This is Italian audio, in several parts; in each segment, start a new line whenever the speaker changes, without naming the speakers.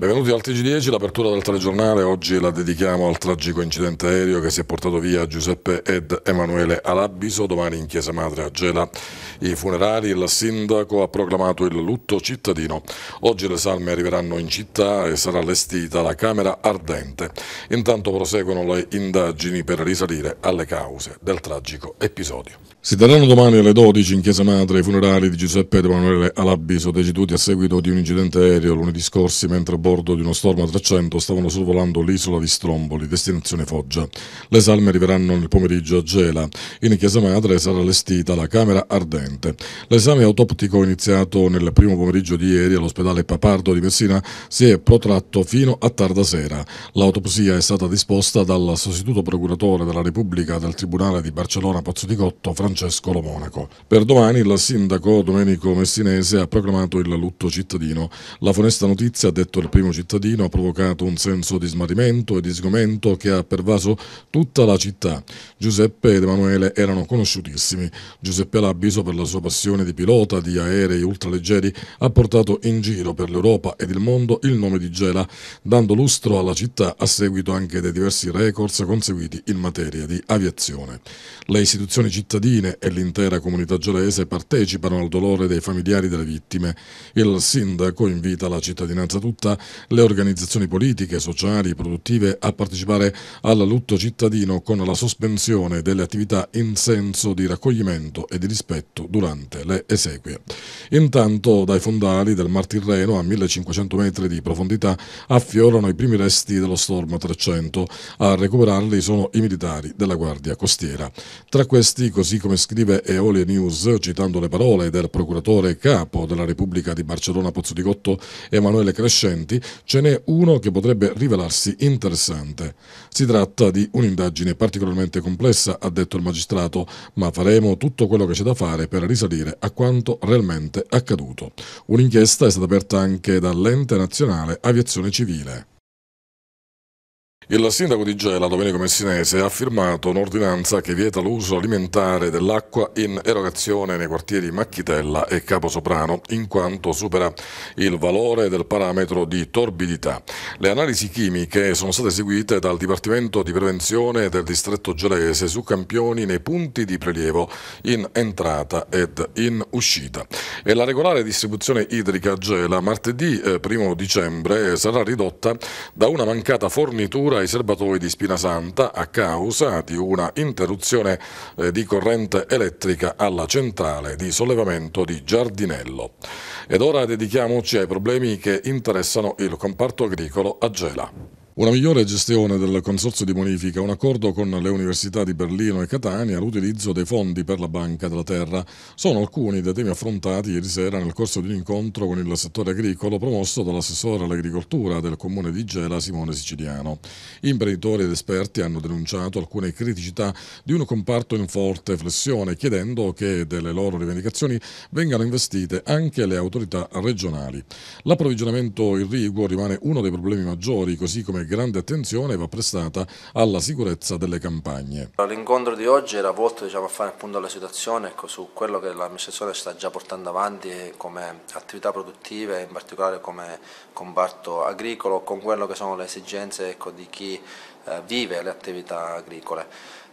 Benvenuti al TG10, l'apertura del telegiornale oggi la dedichiamo al tragico incidente aereo che si è portato via Giuseppe ed Emanuele Alabiso, domani in Chiesa Madre a Gela i funerali, il sindaco ha proclamato il lutto cittadino, oggi le salme arriveranno in città e sarà allestita la Camera Ardente, intanto proseguono le indagini per risalire alle cause del tragico episodio. Si daranno domani alle 12 in Chiesa Madre i funerali di Giuseppe Emanuele Alabiso, deceduti a seguito di un incidente aereo lunedì scorsi mentre a bordo di uno Storm 300 stavano sorvolando l'isola di Stromboli, destinazione Foggia. Le salme arriveranno nel pomeriggio a Gela. In Chiesa Madre sarà allestita la Camera Ardente. L'esame autoptico iniziato nel primo pomeriggio di ieri all'ospedale Papardo di Messina si è protratto fino a tarda sera. L'autopsia è stata disposta dal sostituto procuratore della Repubblica del Tribunale di Barcellona Pozzo di Cotto, Francesco Francesco Lo Monaco. Per domani il sindaco Domenico Messinese ha proclamato il lutto cittadino. La funesta notizia, ha detto il primo cittadino, ha provocato un senso di smarrimento e di sgomento che ha pervaso tutta la città. Giuseppe ed Emanuele erano conosciutissimi. Giuseppe Labiso, per la sua passione di pilota di aerei ultraleggeri, ha portato in giro per l'Europa ed il mondo il nome di Gela, dando lustro alla città a seguito anche dei diversi records conseguiti in materia di aviazione. Le istituzioni cittadine Filippine e l'intera comunità giolese partecipano al dolore dei familiari delle vittime. Il sindaco invita la cittadinanza tutta, le organizzazioni politiche, sociali, e produttive a partecipare al lutto cittadino con la sospensione delle attività in senso di raccoglimento e di rispetto durante le esequie. Intanto dai fondali del Mar Tirreno a 1500 metri di profondità affiorano i primi resti dello Storm 300. A recuperarli sono i militari della Guardia Costiera. Tra questi, così come come scrive Eole News, citando le parole del procuratore capo della Repubblica di Barcellona Pozzo di Pozzolicotto Emanuele Crescenti, ce n'è uno che potrebbe rivelarsi interessante. Si tratta di un'indagine particolarmente complessa, ha detto il magistrato, ma faremo tutto quello che c'è da fare per risalire a quanto realmente accaduto. Un'inchiesta è stata aperta anche dall'ente nazionale Aviazione Civile. Il sindaco di Gela, Domenico Messinese, ha firmato un'ordinanza che vieta l'uso alimentare dell'acqua in erogazione nei quartieri Macchitella e Caposoprano, in quanto supera il valore del parametro di torbidità. Le analisi chimiche sono state eseguite dal Dipartimento di Prevenzione del Distretto Gelese su campioni nei punti di prelievo in entrata ed in uscita. E la regolare distribuzione idrica a Gela martedì 1 eh, dicembre sarà ridotta da una mancata fornitura ai serbatoi di Spinasanta a causa di una interruzione eh, di corrente elettrica alla centrale di sollevamento di Giardinello. Ed ora dedichiamoci ai problemi che interessano il comparto agricolo a Gela. Una migliore gestione del consorzio di bonifica, un accordo con le università di Berlino e Catania, l'utilizzo dei fondi per la Banca della Terra, sono alcuni dei temi affrontati ieri sera nel corso di un incontro con il settore agricolo promosso dall'assessore all'agricoltura del comune di Gela Simone Siciliano. Imprenditori ed esperti hanno denunciato alcune criticità di un comparto in forte flessione, chiedendo che delle loro rivendicazioni vengano investite anche le autorità regionali. L'approvvigionamento irriguo rimane uno dei problemi maggiori, così come grande attenzione va prestata alla sicurezza delle campagne.
L'incontro di oggi era volto diciamo, a fare appunto la situazione ecco, su quello che l'amministrazione sta già portando avanti come attività produttive, in particolare come comparto agricolo, con quello che sono le esigenze ecco, di chi eh, vive le attività agricole.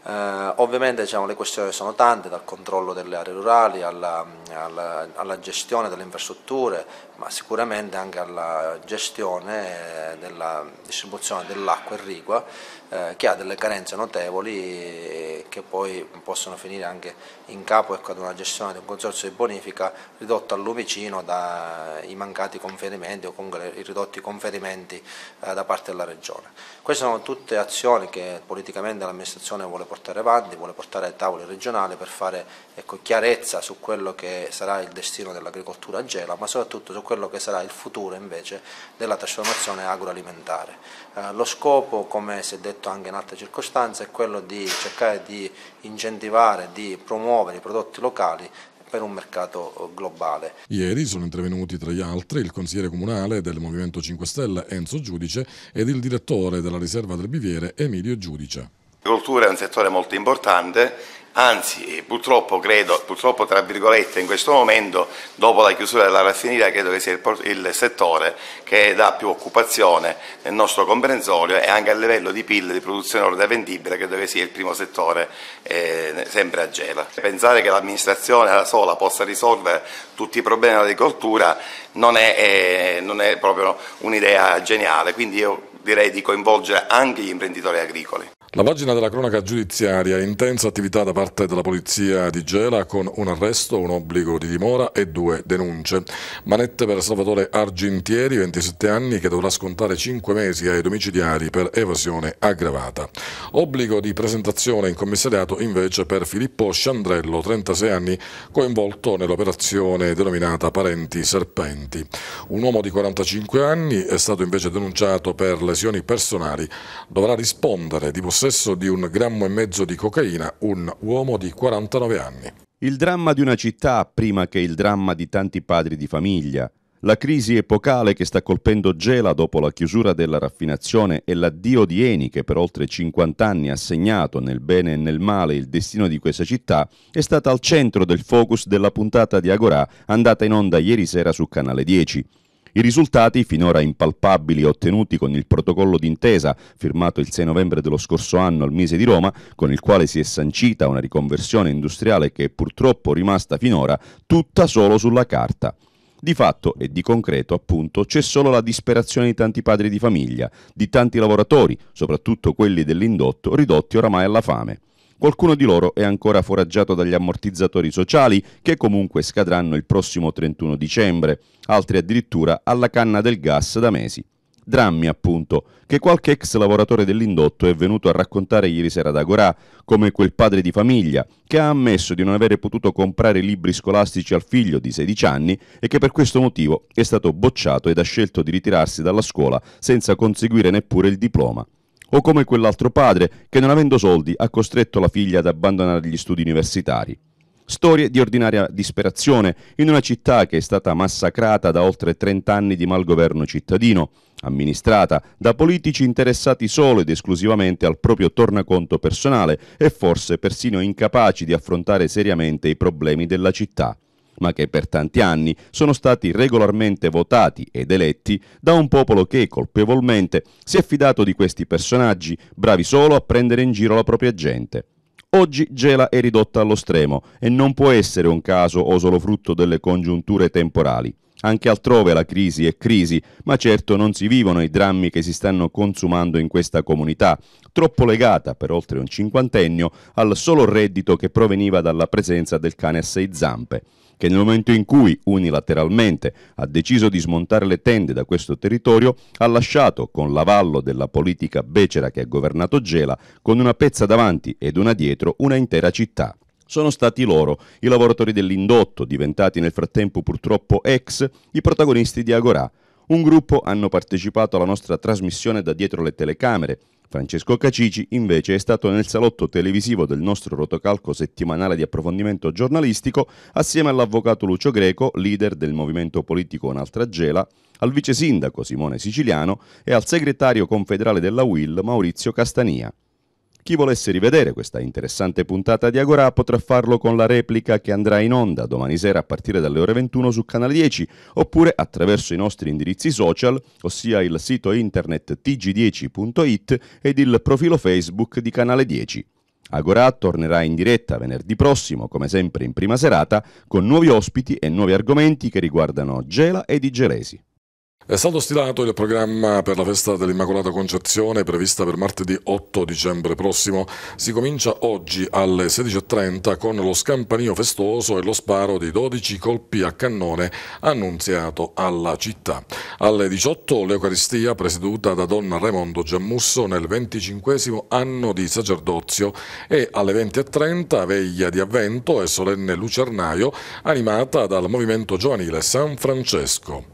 Eh, ovviamente diciamo, le questioni sono tante, dal controllo delle aree rurali alla, alla, alla gestione delle infrastrutture, ma sicuramente anche alla gestione della distribuzione dell'acqua irrigua eh, che ha delle carenze notevoli che poi possono finire anche in capo ecco, ad una gestione di un consorzio di bonifica ridotto all'umicino dai mancati conferimenti o comunque i ridotti conferimenti eh, da parte della Regione. Queste sono tutte azioni che politicamente l'amministrazione vuole portare avanti, vuole portare ai tavoli regionali per fare ecco, chiarezza su quello che sarà il destino dell'agricoltura a Gela, ma soprattutto su quello che sarà il futuro invece della trasformazione agroalimentare. Eh, lo scopo, come si è detto anche in altre circostanze, è quello di cercare di incentivare, di promuovere i prodotti locali per un mercato eh, globale.
Ieri sono intervenuti tra gli altri il consigliere comunale del Movimento 5 Stelle Enzo Giudice ed il direttore della riserva del Biviere Emilio Giudice.
L'agricoltura è un settore molto importante anzi purtroppo credo, purtroppo tra virgolette in questo momento dopo la chiusura della raffineria credo che sia il, il settore che dà più occupazione nel nostro comprensorio e anche a livello di PIL di produzione ordine vendibile credo che sia il primo settore eh, sempre a Gela. Pensare che l'amministrazione da sola possa risolvere tutti i problemi dell'agricoltura non, eh, non è proprio un'idea geniale, quindi io direi di coinvolgere anche gli imprenditori agricoli.
La pagina della cronaca giudiziaria, intensa attività da parte della polizia di Gela con un arresto, un obbligo di dimora e due denunce. Manette per Salvatore Argentieri, 27 anni, che dovrà scontare 5 mesi ai domiciliari per evasione aggravata. Obbligo di presentazione in commissariato invece per Filippo Sciandrello, 36 anni, coinvolto nell'operazione denominata Parenti Serpenti. Un uomo di 45 anni è stato invece denunciato per lesioni personali, dovrà rispondere di possesso possesso di un grammo e mezzo
di cocaina un
uomo di 49
anni. Il dramma di una città prima che il dramma di tanti padri di famiglia, la crisi epocale che sta colpendo Gela dopo la chiusura della raffinazione e l'addio di Eni che per oltre 50 anni ha segnato nel bene e nel male il destino di questa città è stata al centro del focus della puntata di Agorà andata in onda ieri sera su Canale 10. I risultati, finora impalpabili ottenuti con il protocollo d'intesa firmato il 6 novembre dello scorso anno al Mise di Roma, con il quale si è sancita una riconversione industriale che è purtroppo rimasta finora tutta solo sulla carta. Di fatto e di concreto, appunto, c'è solo la disperazione di tanti padri di famiglia, di tanti lavoratori, soprattutto quelli dell'indotto, ridotti oramai alla fame. Qualcuno di loro è ancora foraggiato dagli ammortizzatori sociali che comunque scadranno il prossimo 31 dicembre, altri addirittura alla canna del gas da mesi. Drammi, appunto, che qualche ex lavoratore dell'indotto è venuto a raccontare ieri sera ad Agorà, come quel padre di famiglia che ha ammesso di non avere potuto comprare libri scolastici al figlio di 16 anni e che per questo motivo è stato bocciato ed ha scelto di ritirarsi dalla scuola senza conseguire neppure il diploma o come quell'altro padre che non avendo soldi ha costretto la figlia ad abbandonare gli studi universitari. Storie di ordinaria disperazione in una città che è stata massacrata da oltre 30 anni di malgoverno cittadino, amministrata da politici interessati solo ed esclusivamente al proprio tornaconto personale e forse persino incapaci di affrontare seriamente i problemi della città ma che per tanti anni sono stati regolarmente votati ed eletti da un popolo che colpevolmente si è fidato di questi personaggi, bravi solo a prendere in giro la propria gente. Oggi Gela è ridotta allo stremo e non può essere un caso o solo frutto delle congiunture temporali. Anche altrove la crisi è crisi, ma certo non si vivono i drammi che si stanno consumando in questa comunità, troppo legata per oltre un cinquantennio al solo reddito che proveniva dalla presenza del cane a sei zampe che nel momento in cui unilateralmente ha deciso di smontare le tende da questo territorio, ha lasciato, con l'avallo della politica becera che ha governato Gela, con una pezza davanti ed una dietro, una intera città. Sono stati loro, i lavoratori dell'indotto, diventati nel frattempo purtroppo ex, i protagonisti di Agorà. Un gruppo hanno partecipato alla nostra trasmissione da dietro le telecamere, Francesco Cacici invece è stato nel salotto televisivo del nostro rotocalco settimanale di approfondimento giornalistico assieme all'avvocato Lucio Greco, leader del movimento politico Un'altra Gela, al vice sindaco Simone Siciliano e al segretario confederale della UIL Maurizio Castania. Chi volesse rivedere questa interessante puntata di Agora potrà farlo con la replica che andrà in onda domani sera a partire dalle ore 21 su Canale 10 oppure attraverso i nostri indirizzi social, ossia il sito internet tg10.it ed il profilo Facebook di Canale 10. Agora tornerà in diretta venerdì prossimo, come sempre in prima serata, con nuovi ospiti e nuovi argomenti che riguardano Gela ed i gelesi. È stato stilato il programma per
la festa dell'Immacolata Concezione prevista per martedì 8 dicembre prossimo. Si comincia oggi alle 16.30 con lo scampanio festoso e lo sparo di 12 colpi a cannone annunziato alla città. Alle 18 l'Eucaristia presieduta da Don Raimondo Giammusso nel 25 anno di sacerdozio e alle 20.30 veglia di avvento e solenne lucernaio animata dal movimento giovanile San Francesco.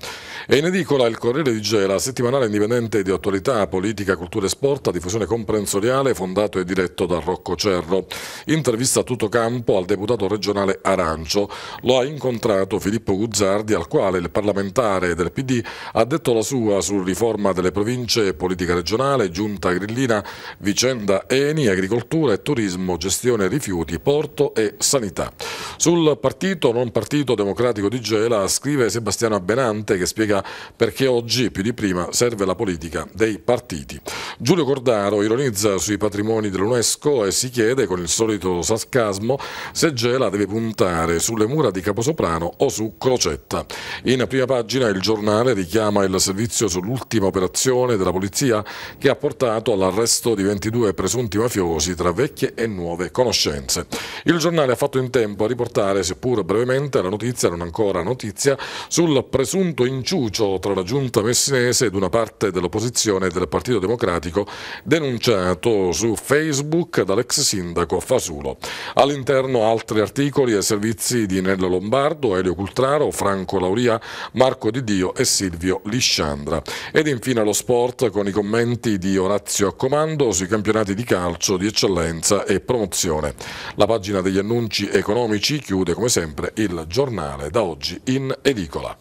È in edicola il Corriere di Gela, settimanale indipendente di attualità, politica, cultura e sport, a diffusione comprensoriale, fondato e diretto da Rocco Cerro. Intervista a tutto campo al deputato regionale Arancio. Lo ha incontrato Filippo Guzzardi, al quale il parlamentare del PD ha detto la sua su riforma delle province, politica regionale, giunta grillina, vicenda Eni, agricoltura e turismo, gestione rifiuti, porto e sanità. Sul partito non partito democratico di Gela scrive Sebastiano Abbenante che spiega perché oggi più di prima serve la politica dei partiti. Giulio Cordaro ironizza sui patrimoni dell'UNESCO e si chiede con il solito sarcasmo se Gela deve puntare sulle mura di Caposoprano o su Crocetta. In prima pagina il giornale richiama il servizio sull'ultima operazione della polizia che ha portato all'arresto di 22 presunti mafiosi tra vecchie e nuove conoscenze. Il giornale ha fatto in tempo a riportare, seppur brevemente, la notizia non ancora notizia, sul presunto inciuso sciucio tra la giunta messinese ed una parte dell'opposizione del Partito Democratico denunciato su Facebook dall'ex sindaco Fasulo. All'interno altri articoli e servizi di Nello Lombardo, Elio Cultraro, Franco Lauria, Marco Di Dio e Silvio Lisciandra. Ed infine lo sport con i commenti di Orazio Accomando sui campionati di calcio di eccellenza e promozione. La pagina degli annunci economici chiude come sempre il giornale da oggi in edicola.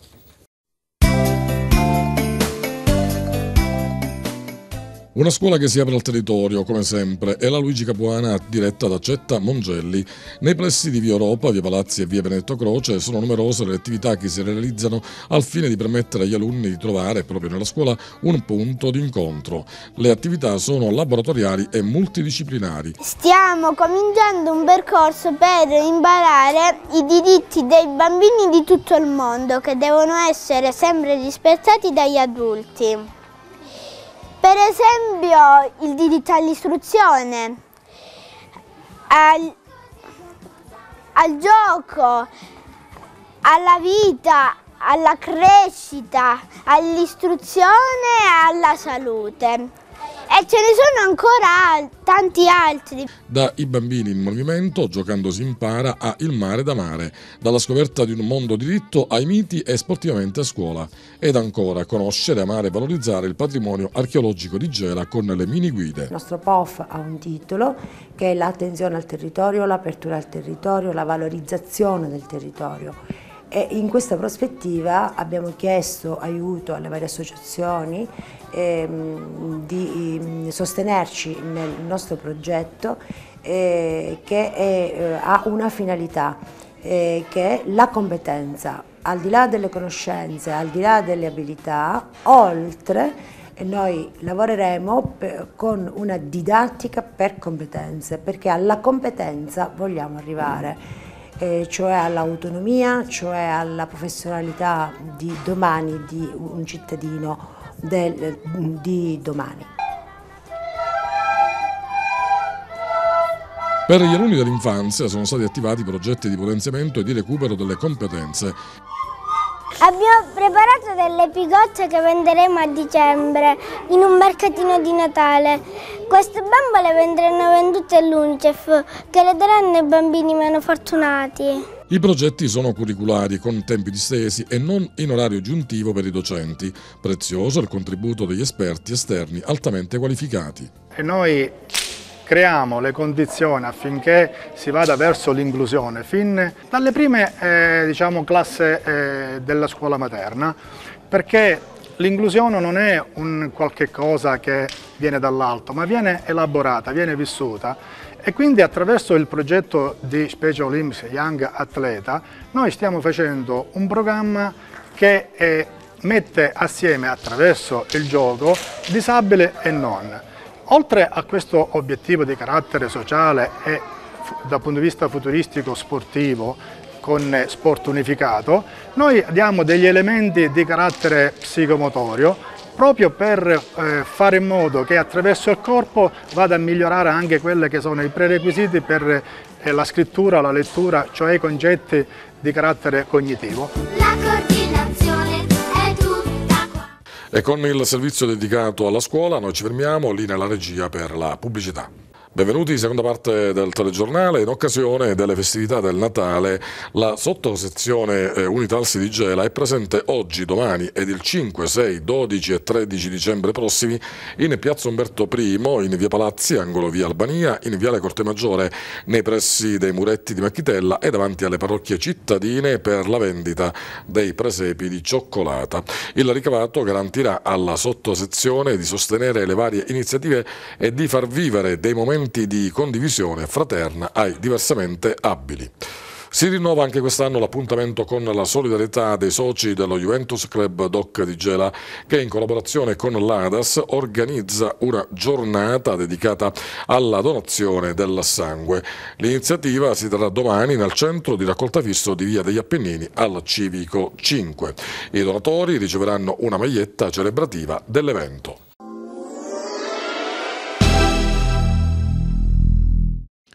Una scuola che si apre al territorio, come sempre, è la Luigi Capuana diretta da Cetta Mongelli. Nei pressi di Via Europa, Via Palazzi e Via Benetto Croce sono numerose le attività che si realizzano al fine di permettere agli alunni di trovare proprio nella scuola un punto di incontro. Le attività sono laboratoriali e multidisciplinari.
Stiamo cominciando un percorso per imparare i diritti dei bambini di tutto il mondo che devono essere sempre rispettati dagli adulti. Per esempio il diritto all'istruzione, al, al gioco, alla vita, alla crescita, all'istruzione e alla salute. E ce ne sono ancora tanti altri.
Da I bambini in movimento, giocando si impara, a Il mare da mare, dalla scoperta di un mondo diritto ai miti e sportivamente a scuola. Ed ancora, conoscere, amare e valorizzare il patrimonio archeologico di Gela con le mini guide. Il
nostro POF ha un titolo che è l'attenzione al territorio, l'apertura al territorio, la valorizzazione del territorio e in questa prospettiva abbiamo chiesto aiuto alle varie associazioni ehm, di mm, sostenerci nel nostro progetto eh, che è, eh, ha una finalità, eh, che è la competenza, al di là delle conoscenze, al di là delle abilità, oltre noi lavoreremo per, con una didattica per competenze, perché alla competenza vogliamo arrivare eh, cioè all'autonomia, cioè alla professionalità di domani di un cittadino del, di domani.
Per gli alunni dell'infanzia sono stati attivati progetti di potenziamento e di recupero delle competenze.
Abbiamo preparato delle picozze che venderemo a dicembre in un mercatino di Natale queste bambole vendranno vendute all'Unicef che le daranno ai bambini meno fortunati.
I progetti sono curriculari con tempi distesi e non in orario aggiuntivo per i docenti. Prezioso il contributo degli esperti esterni altamente qualificati.
E noi creiamo le condizioni affinché si vada verso l'inclusione fin dalle prime eh, diciamo, classi eh, della scuola materna perché L'inclusione non è un qualche cosa che viene dall'alto, ma viene elaborata, viene vissuta e quindi attraverso il progetto di Special Olympics Young Atleta noi stiamo facendo un programma che è, mette assieme attraverso il gioco disabile e non. Oltre a questo obiettivo di carattere sociale e dal punto di vista futuristico sportivo con sport unificato, noi diamo degli elementi di carattere psicomotorio proprio per eh, fare in modo che attraverso il corpo vada a migliorare anche quelli che sono i prerequisiti per eh, la scrittura, la lettura, cioè i concetti di carattere cognitivo.
E con il servizio dedicato alla scuola noi ci fermiamo lì nella regia per la pubblicità. Benvenuti in seconda parte del telegiornale. In occasione delle festività del Natale, la sottosezione eh, Unitalsi di Gela è presente oggi, domani ed il 5, 6, 12 e 13 dicembre prossimi in piazza Umberto I, in via Palazzi, angolo via Albania, in viale Corte Maggiore, nei pressi dei muretti di Macchitella e davanti alle parrocchie cittadine per la vendita dei presepi di cioccolata. Il ricavato garantirà alla sottosezione di sostenere le varie iniziative e di far vivere dei momenti strumenti di condivisione fraterna ai diversamente abili. Si rinnova anche quest'anno l'appuntamento con la solidarietà dei soci dello Juventus Club Doc di Gela che in collaborazione con l'ADAS organizza una giornata dedicata alla donazione del sangue. L'iniziativa si terrà domani nel centro di raccolta fisso di Via degli Appennini al Civico 5. I donatori riceveranno una maglietta celebrativa dell'evento.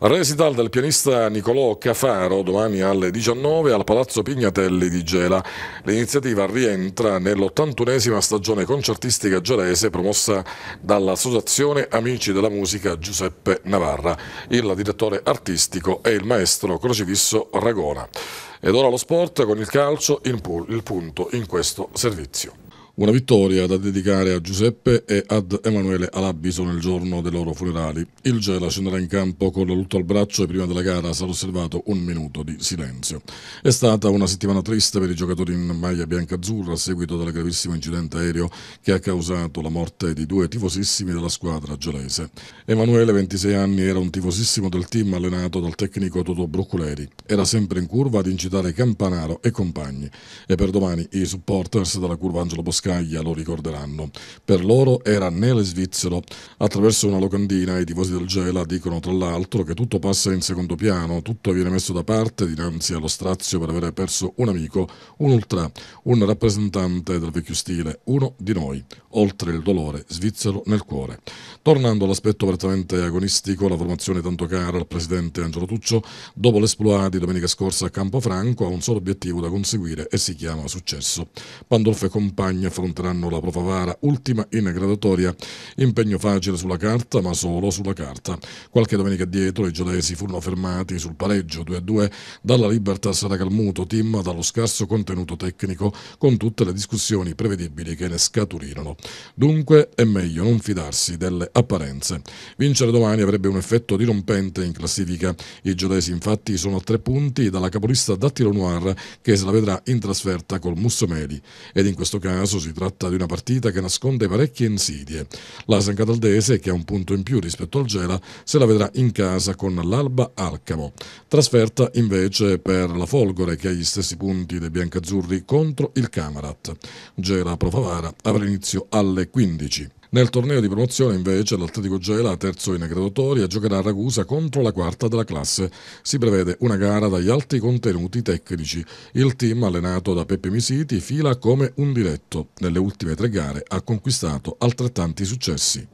Recital del pianista Nicolò Cafaro domani alle 19 al Palazzo Pignatelli di Gela. L'iniziativa rientra nell'81esima stagione concertistica gelese promossa dall'Associazione Amici della Musica Giuseppe Navarra. Il direttore artistico è il maestro crocifisso Ragona. Ed ora lo sport con il calcio in il punto in questo servizio. Una vittoria da dedicare a Giuseppe e ad Emanuele Alabiso nel giorno dei loro funerali. Il Gela scenderà in campo con la lutto al braccio e prima della gara sarà osservato un minuto di silenzio. È stata una settimana triste per i giocatori in maglia bianca-azzurra a seguito del gravissimo incidente aereo che ha causato la morte di due tifosissimi della squadra gelese. Emanuele, 26 anni, era un tifosissimo del team allenato dal tecnico Toto Brocculeri. Era sempre in curva ad incitare Campanaro e compagni e per domani i supporters della curva Angelo Boschetti Biscaglia lo ricorderanno. Per loro era nele svizzero. Attraverso una locandina i tifosi del Gela dicono tra l'altro che tutto passa in secondo piano, tutto viene messo da parte dinanzi allo strazio per aver perso un amico, un ultra, un rappresentante del vecchio stile, uno di noi, oltre il dolore svizzero nel cuore. Tornando all'aspetto prettamente agonistico, la formazione tanto cara al presidente Angelo Tuccio, dopo l'esploa di domenica scorsa a Campofranco, ha un solo obiettivo da conseguire e si chiama successo. Pandolfo e compagni affronteranno la prova vara, ultima in graduatoria. Impegno facile sulla carta, ma solo sulla carta. Qualche domenica dietro i giolesi furono fermati sul pareggio 2-2 dalla Libertas Racalmuto, team dallo scarso contenuto tecnico, con tutte le discussioni prevedibili che ne scaturirono. Dunque è meglio non fidarsi delle apparenze. Vincere domani avrebbe un effetto dirompente in classifica. I giolesi infatti sono a tre punti dalla capolista Dattilo Noir che se la vedrà in trasferta col Mussomeli ed in questo caso si tratta di una partita che nasconde parecchie insidie. L'Asan Cataldese, che ha un punto in più rispetto al Gela, se la vedrà in casa con l'Alba Alcamo. Trasferta invece per la Folgore, che ha gli stessi punti dei biancazzurri contro il Camarat. Gela Profavara avrà inizio alle 15. Nel torneo di promozione invece l'Atletico Gela, terzo in graduatoria, giocherà a Ragusa contro la quarta della classe. Si prevede una gara dagli alti contenuti tecnici. Il team allenato da Peppe Misiti fila come un diretto. Nelle ultime tre gare ha conquistato altrettanti successi.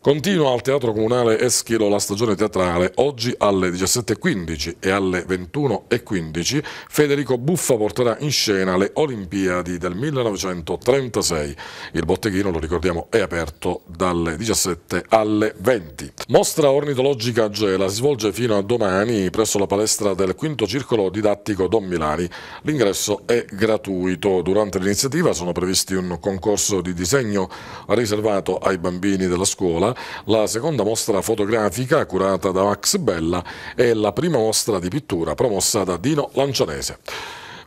Continua al Teatro Comunale Eschilo la stagione teatrale, oggi alle 17.15 e alle 21.15 Federico Buffa porterà in scena le Olimpiadi del 1936. Il botteghino, lo ricordiamo, è aperto dalle 17 alle 20. Mostra ornitologica Gela si svolge fino a domani presso la palestra del quinto circolo didattico Don Milani. L'ingresso è gratuito. Durante l'iniziativa sono previsti un concorso di disegno riservato ai bambini della scuola Roma, la seconda mostra fotografica curata da Max Bella e la prima mostra di pittura promossa da Dino Lancianese.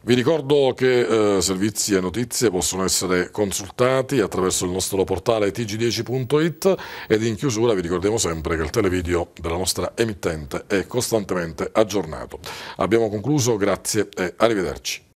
Vi ricordo che eh, servizi e notizie possono essere consultati attraverso il nostro portale tg10.it ed in chiusura vi ricordiamo sempre che il televideo della nostra emittente è costantemente aggiornato. Abbiamo concluso, grazie e arrivederci.